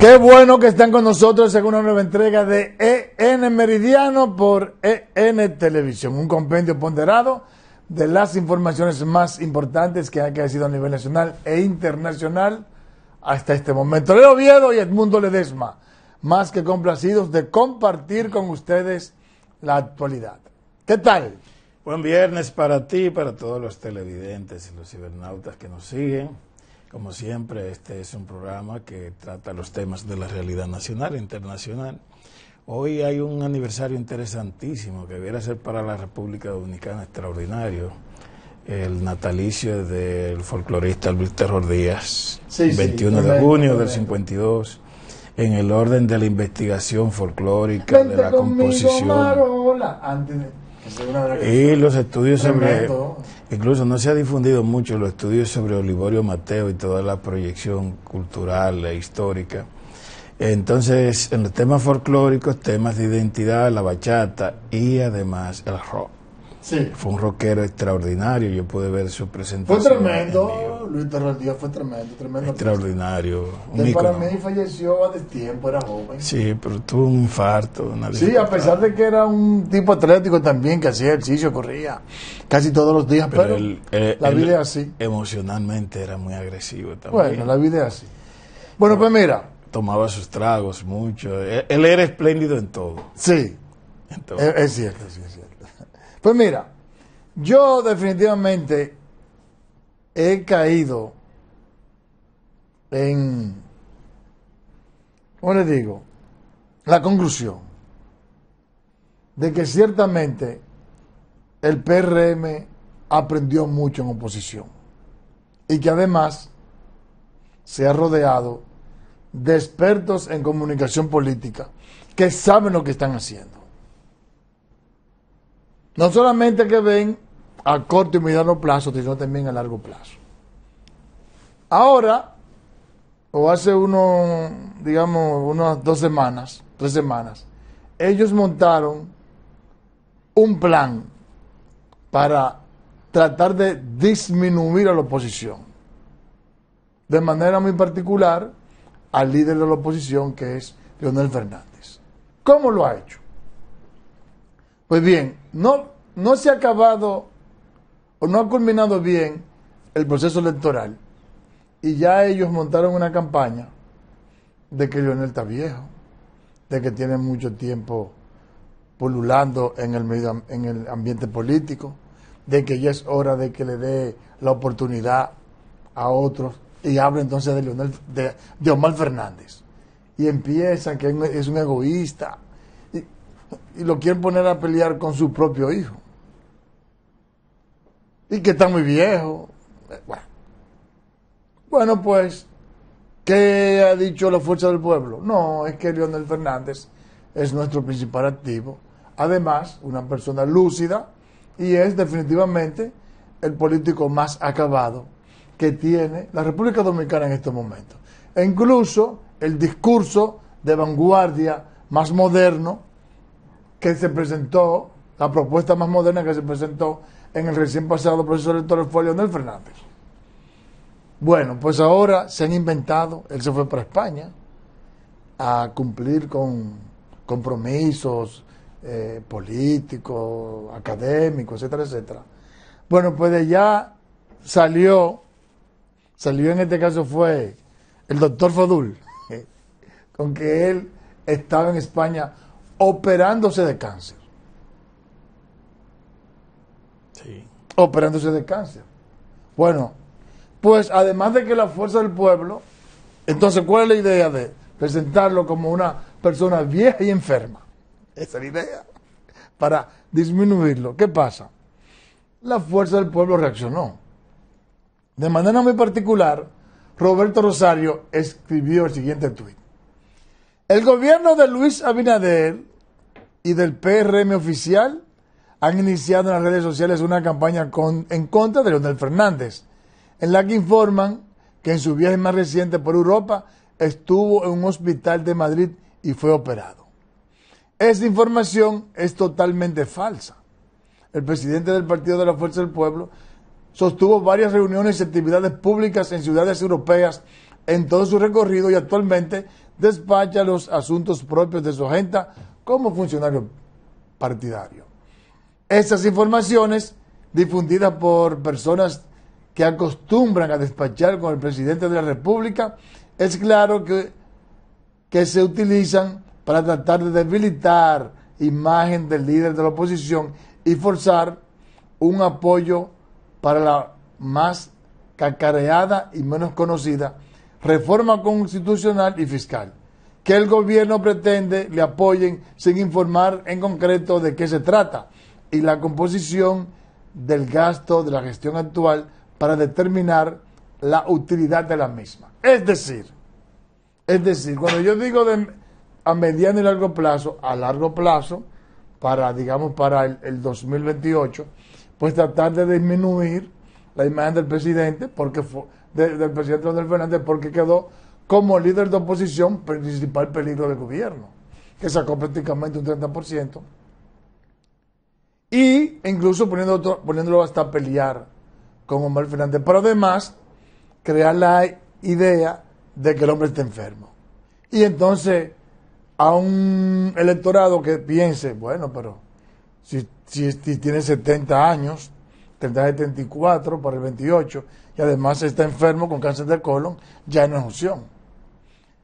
Qué bueno que están con nosotros en una nueva entrega de EN Meridiano por EN Televisión, un compendio ponderado de las informaciones más importantes que han crecido a nivel nacional e internacional hasta este momento. Leo Oviedo y Edmundo Ledesma, más que complacidos de compartir con ustedes la actualidad. ¿Qué tal? Buen viernes para ti y para todos los televidentes y los cibernautas que nos siguen. Como siempre, este es un programa que trata los temas de la realidad nacional e internacional. Hoy hay un aniversario interesantísimo que debiera ser para la República Dominicana extraordinario. El natalicio del folclorista Alberto Terror Díaz, 21 de junio del 52, en el orden de la investigación folclórica, de la composición. y los estudios sobre Incluso no se ha difundido mucho los estudios sobre Olivorio Mateo y toda la proyección cultural e histórica. Entonces, en los temas folclóricos, temas de identidad, la bachata y además el rock. Sí. Fue un rockero extraordinario, yo pude ver su presentación. Fue tremendo, Luis Terraldía fue tremendo, tremendo. Extraordinario. Un para mí falleció hace tiempo, era joven. Sí, pero tuvo un infarto. sí, a pesar de que era un tipo atlético también, que hacía ejercicio, corría casi todos los días, pero, la eh, vida es así. Emocionalmente era muy agresivo también. Bueno, la vida es así. Bueno, pues mira. Tomaba sus tragos mucho. E, él, era espléndido en todo. Sí. es, es cierto, sí, es cierto. Pues mira, yo definitivamente he caído en, ¿cómo le digo? La conclusión de que ciertamente el PRM aprendió mucho en oposición y que además se ha rodeado de expertos en comunicación política que saben lo que están haciendo. No solamente que ven a corto y mediano plazo, sino también a largo plazo. Ahora, o hace unos digamos, unas dos semanas, tres semanas, ellos montaron un plan para tratar de disminuir a la oposición. De manera muy particular al líder de la oposición que es Leonel Fernández. ¿Cómo lo ha hecho? Pues bien, no, no se ha acabado o no ha culminado bien el proceso electoral y ya ellos montaron una campaña de que Leonel está viejo, de que tiene mucho tiempo pululando en el, medio, en el ambiente político, de que ya es hora de que le dé la oportunidad a otros y habla entonces de, Leonel, de, Omar Fernández. Y empieza que es un egoísta y, y lo quieren poner a pelear con su propio hijo y que está muy viejo. Bueno, pues, ¿qué ha dicho la fuerza del pueblo? No, es que Leonel Fernández es nuestro principal activo. Además, una persona lúcida y es definitivamente el político más acabado que tiene la República Dominicana en este momento. E incluso el discurso de vanguardia más moderno que se presentó, la propuesta más moderna que se presentó en el recién pasado proceso electoral fue Leonel Fernández. Bueno, pues ahora se han inventado, él se fue para España a cumplir con compromisos eh, políticos, académicos, etcétera, etcétera. Bueno, pues de allá salió, salió en este caso fue el doctor Fadul, con que él estaba en España operándose de cáncer. Operándose de cáncer. Bueno, pues además de que la fuerza del pueblo, entonces, ¿cuál es la idea de presentarlo como una persona vieja y enferma? Esa es la idea, para disminuirlo. ¿Qué pasa? La fuerza del pueblo reaccionó. De manera muy particular, Roberto Rosario escribió el siguiente tuit. El gobierno de Luis Abinader y del PRM oficial han iniciado en las redes sociales una campaña en contra de Leonel Fernández, en la que informan que en su viaje más reciente por Europa estuvo en un hospital de Madrid y fue operado. Esta información es totalmente falsa. El presidente del Partido de la Fuerza del Pueblo sostuvo varias reuniones y actividades públicas en ciudades europeas en todo su recorrido y actualmente despacha los asuntos propios de su agenda como funcionario partidario. Esas informaciones difundidas por personas que acostumbran a despachar con el presidente de la República, es claro que, que se utilizan para tratar de debilitar imagen del líder de la oposición y forzar un apoyo para la más cacareada y menos conocida reforma constitucional y fiscal, que el gobierno pretende le apoyen sin informar en concreto de qué se trata y la composición del gasto de la gestión actual para determinar la utilidad de la misma. Es decir, es decir, cuando yo digo de, a mediano y largo plazo, a largo plazo, para, digamos, para el, 2028, pues tratar de disminuir la imagen del presidente, porque fue, del presidente Fernández, porque quedó como líder de oposición principal peligro del gobierno, que sacó prácticamente un 30% y incluso poniendo poniéndolo hasta pelear con Omar Fernández. Pero además, crear la idea de que el hombre está enfermo. Y entonces, a un electorado que piense, bueno, pero si, tiene 70 años, tendrá 74 para el 28, y además está enfermo con cáncer de colon, ya no es opción.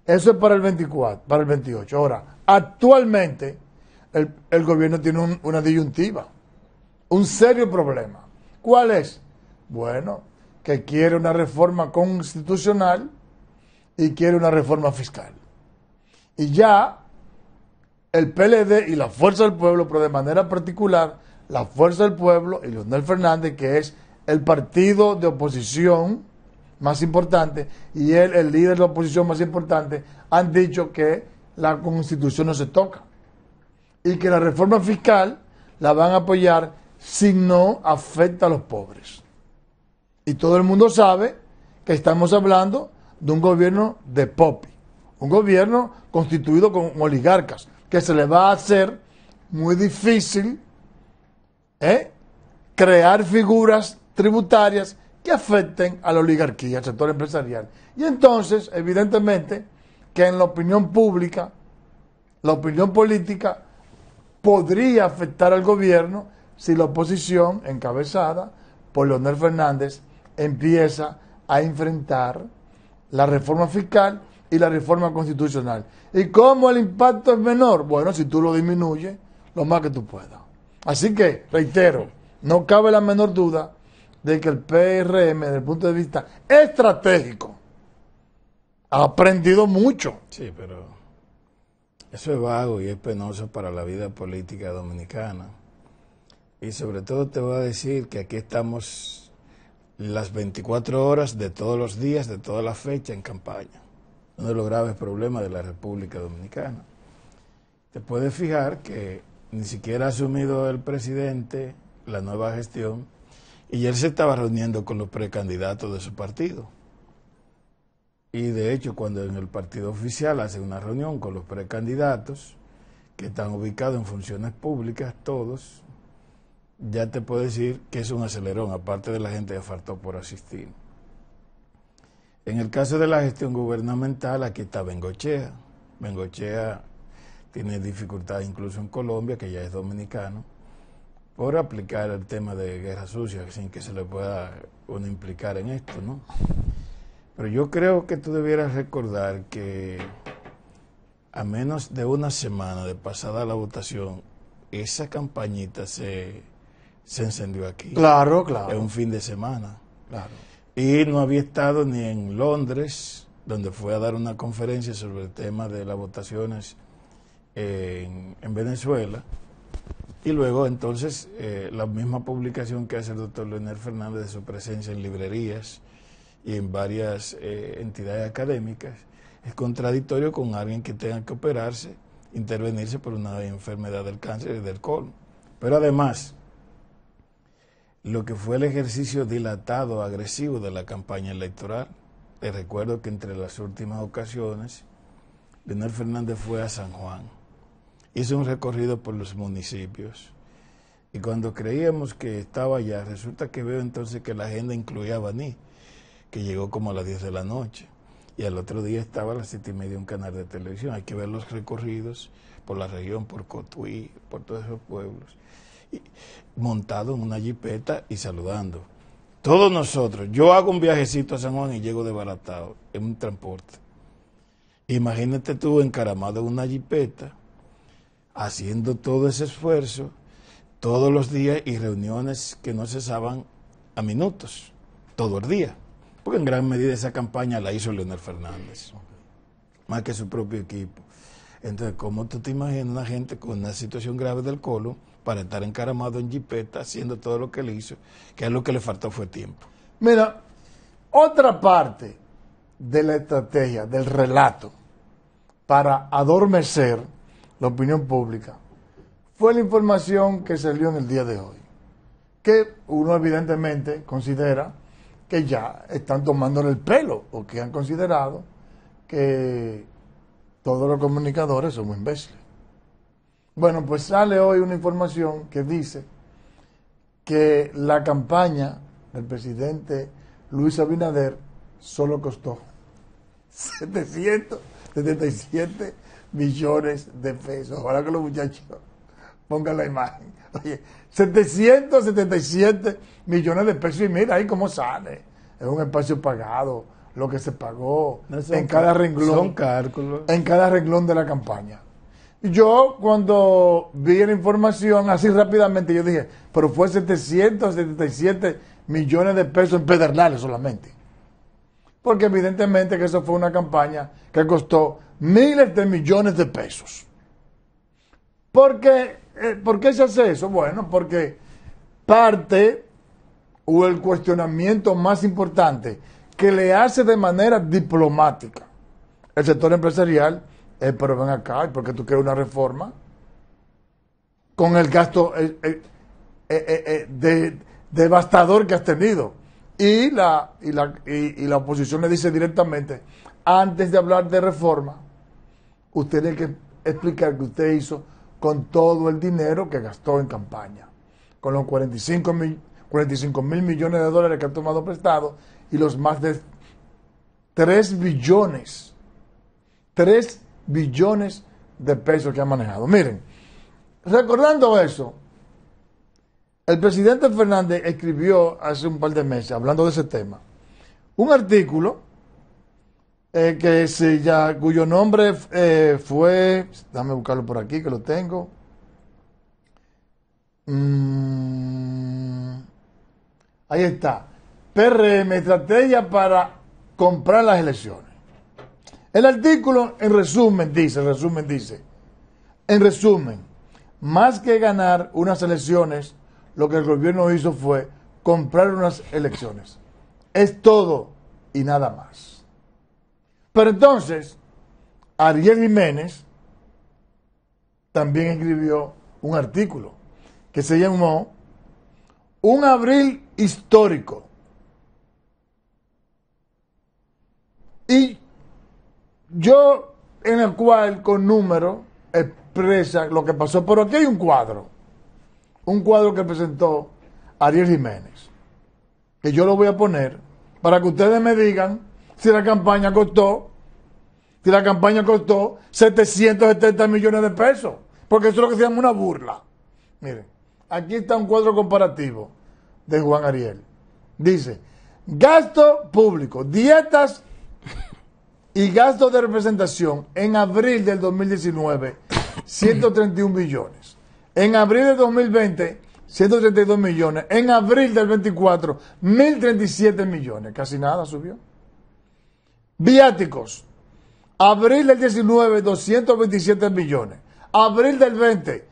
Eso es para el 24, para el 28. Ahora, actualmente el, el gobierno tiene una disyuntiva un serio problema. ¿Cuál es? Bueno, que quiere una reforma constitucional y quiere una reforma fiscal. Y ya el PLD y la Fuerza del Pueblo, pero de manera particular, la Fuerza del Pueblo y Leonel Fernández, que es el partido de oposición más importante y él, el líder de la oposición más importante, han dicho que la constitución no se toca y que la reforma fiscal la van a apoyar ...si no afecta a los pobres. Y todo el mundo sabe que estamos hablando de un gobierno de popi, un gobierno constituido con oligarcas, que se le va a hacer muy difícil ¿eh? crear figuras tributarias que afecten a la oligarquía, al sector empresarial. Y entonces, evidentemente, que en la opinión pública, la opinión política podría afectar al gobierno si la oposición, encabezada por Leonel Fernández, empieza a enfrentar la reforma fiscal y la reforma constitucional. ¿Y cómo el impacto es menor? Bueno, si tú lo disminuyes lo más que tú puedas. Así que, reitero, no cabe la menor duda de que el PRM, desde el punto de vista estratégico, ha aprendido mucho. Sí, pero eso es vago y es penoso para la vida política dominicana. Y sobre todo te voy a decir que aquí estamos las 24 horas de todos los días, de toda la fecha en campaña. Uno de los graves problemas de la República Dominicana. Te puedes fijar que ni siquiera ha asumido el presidente la nueva gestión y él se estaba reuniendo con los precandidatos de su partido. Y de hecho, cuando en el partido oficial hace una reunión con los precandidatos, que están ubicados en funciones públicas todos, ya te puedo decir que es un acelerón, aparte de la gente que faltó por asistir. En el caso de la gestión gubernamental, aquí está Bengochea. Bengochea tiene dificultad incluso en Colombia, que ya es dominicano, por aplicar el tema de guerra sucia sin que se le pueda uno implicar en esto, ¿no? Pero yo creo que tú debieras recordar que a menos de una semana de pasada la votación, esa campañita se se encendió aquí. Claro, claro. En un fin de semana. Claro. Y no había estado ni en Londres, donde fue a dar una conferencia sobre el tema de las votaciones en, Venezuela. Y luego entonces eh, la misma publicación que hace el doctor Leonel Fernández de su presencia en librerías y en varias eh, entidades académicas es contradictorio con alguien que tenga que operarse, intervenirse por una enfermedad del cáncer y del colon. Pero además, lo que fue el ejercicio dilatado, agresivo de la campaña electoral. Les recuerdo que entre las últimas ocasiones, Leonel Fernández fue a San Juan, hizo un recorrido por los municipios. Y cuando creíamos que estaba allá, resulta que veo entonces que la agenda incluía a Baní, que llegó como a las 10 de la noche. Y al otro día estaba a las 7 y media un canal de televisión. Hay que ver los recorridos por la región, por Cotuí, por todos esos pueblos montado en una jipeta y saludando. Todos nosotros, yo hago un viajecito a San Juan y llego desbaratado en un transporte. Imagínate tú encaramado en una jipeta, haciendo todo ese esfuerzo, todos los días y reuniones que no cesaban a minutos, todo el día. Porque en gran medida esa campaña la hizo Leonel Fernández, más que su propio equipo. Entonces, ¿cómo tú te imaginas una gente con una situación grave del colo para estar encaramado en jipeta haciendo todo lo que le hizo, que es lo que le faltó fue tiempo. Mira, otra parte de la estrategia, del relato, para adormecer la opinión pública, fue la información que salió en el día de hoy, que uno evidentemente considera que ya están tomándole el pelo o que han considerado que todos los comunicadores somos imbéciles. Bueno, pues sale hoy una información que dice que la campaña del presidente Luis Abinader solo costó 777 millones de pesos. Ahora que los muchachos pongan la imagen. Oye, 777 millones de pesos y mira ahí cómo sale. Es un espacio pagado, lo que se pagó en cada renglón. En cada renglón de la campaña. Yo cuando vi la información así rápidamente, yo dije, pero fue 777 millones de pesos en Pedernales solamente. Porque evidentemente que eso fue una campaña que costó miles de millones de pesos. ¿Por qué, eh, ¿por qué se hace eso? Bueno, porque parte o el cuestionamiento más importante que le hace de manera diplomática el sector empresarial eh, pero ven acá, porque tú quieres una reforma? Con el gasto eh, eh, de, devastador que has tenido. Y la, y, la, oposición le dice directamente, antes de hablar de reforma, usted tiene que explicar que usted hizo con todo el dinero que gastó en campaña, con los 45 mil, 45 mil millones de dólares que ha tomado prestado y los más de 3 billones, 3 billones de pesos que ha manejado. Miren, recordando eso, el presidente Fernández escribió hace un par de meses, hablando de ese tema, un artículo eh, que se ya, cuyo nombre eh, fue, déjame buscarlo por aquí que lo tengo, mm, ahí está, PRM, estrategia para comprar las elecciones. El artículo, en resumen, dice, en resumen, dice, en resumen, más que ganar unas elecciones, lo que el gobierno hizo fue comprar unas elecciones. Es todo y nada más. Pero entonces, Ariel Jiménez también escribió un artículo que se llamó Un abril histórico. Y yo en el cual con número, expresa lo que pasó, pero aquí hay un cuadro, un cuadro que presentó Ariel Jiménez, que yo lo voy a poner para que ustedes me digan si la campaña costó, si la campaña costó 770 millones de pesos, porque eso es lo que se llama una burla. Miren, aquí está un cuadro comparativo de Juan Ariel. Dice, gasto público, dietas y gastos de representación en abril del 2019, 131 millones. En abril del 2020, 132 millones. En abril del 24, 1.037 millones. Casi nada subió. Viáticos. Abril del 19, 227 millones. Abril del 20,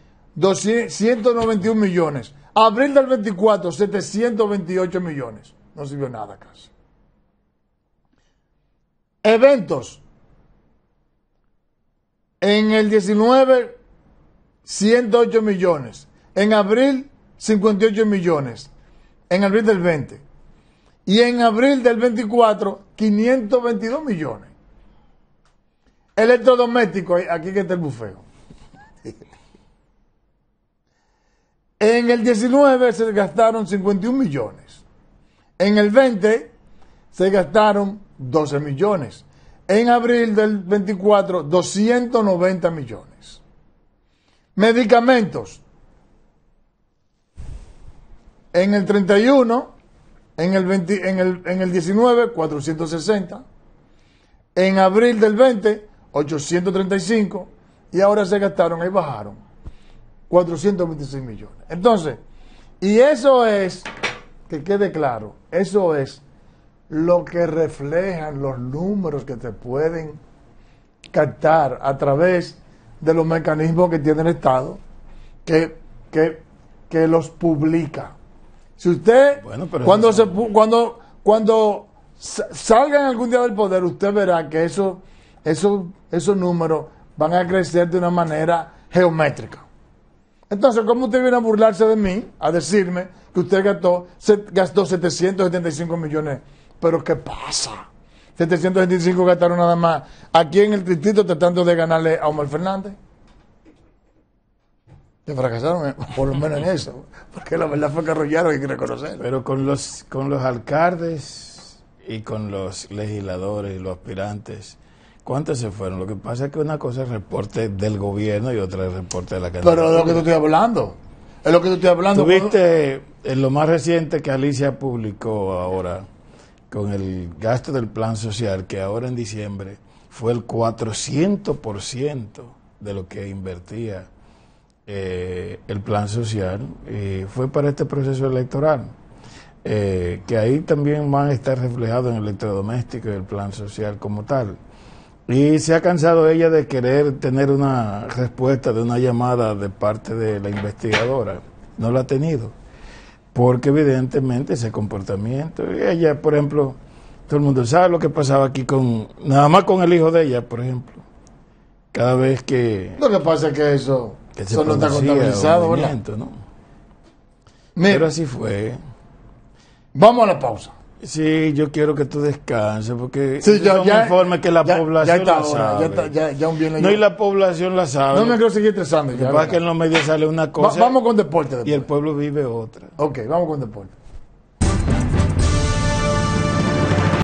191 millones. Abril del 24, 728 millones. No sirvió nada casi. Eventos. En el 19, 108 millones. En abril, 58 millones. En abril del 20. Y en abril del 24, 522 millones. Electrodoméstico, aquí que está el bufeo. En el 19 se gastaron 51 millones. En el 20 se gastaron 12 millones. En abril del 24, 290 millones. Medicamentos. En el 31, en el, en el, 19, 460. En abril del 20, 835. Y ahora se gastaron, y bajaron. 426 millones. Entonces, y eso es, que quede claro, eso es lo que reflejan los números que te pueden captar a través de los mecanismos que tiene el Estado, que, que, los publica. Si usted, cuando, se, cuando, cuando salgan algún día del poder, usted verá que esos números van a crecer de una manera geométrica. Entonces, ¿cómo usted viene a burlarse de mí, a decirme que usted gastó, gastó 775 millones pero ¿qué pasa? 725 gastaron nada más. Aquí en el distrito tratando de ganarle a Omar Fernández. Te fracasaron, eh, por lo menos en eso. Porque la verdad fue que arrollaron, hay que reconocerlo. Pero con los, con los alcaldes y con los legisladores y los aspirantes, ¿cuántos se fueron? Lo que pasa es que una cosa es reporte del gobierno y otra es reporte de la candidatura. Pero lo que tú estoy hablando. Es lo que tú estoy hablando. Tuviste en lo más reciente que Alicia publicó ahora con el gasto del plan social, que ahora en diciembre fue el 400% de lo que invertía eh, el plan social, y fue para este proceso electoral. Eh, que ahí también van a estar reflejados en el electrodoméstico y el plan social como tal. Y se ha cansado ella de querer tener una respuesta de una llamada de parte de la investigadora. No la ha tenido porque evidentemente ese comportamiento, ella, por ejemplo, todo el mundo sabe lo que pasaba aquí con, nada más con el hijo de ella, por ejemplo. Cada vez que... Lo que pasa es que eso, que se eso está ¿no? Pero así fue. Vamos a la pausa. Sí, yo quiero que tú descanses porque sí, es que la población ya está la sabe. ya, un no, y la población la sabe. No me quiero seguir estresando. Lo que que en los medios sale una cosa. vamos con deporte, Y el pueblo vive otra. Ok, vamos con deporte.